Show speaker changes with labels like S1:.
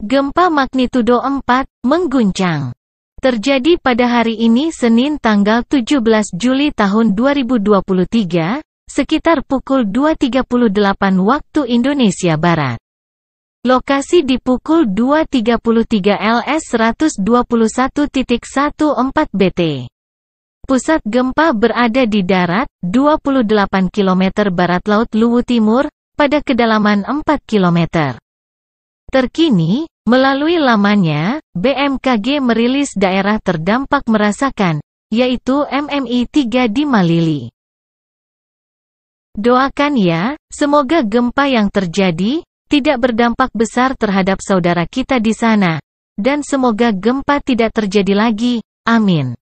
S1: Gempa magnitudo 4 mengguncang. Terjadi pada hari ini Senin tanggal 17 Juli tahun 2023, sekitar pukul 2.38 waktu Indonesia Barat. Lokasi di pukul 2.33 LS 121.14 BT. Pusat gempa berada di darat, 28 km barat laut Luwu Timur, pada kedalaman 4 km. Terkini, melalui lamanya BMKG merilis daerah terdampak merasakan, yaitu MMI 3 di Malili. Doakan ya, semoga gempa yang terjadi tidak berdampak besar terhadap saudara kita di sana, dan semoga gempa tidak terjadi lagi. Amin.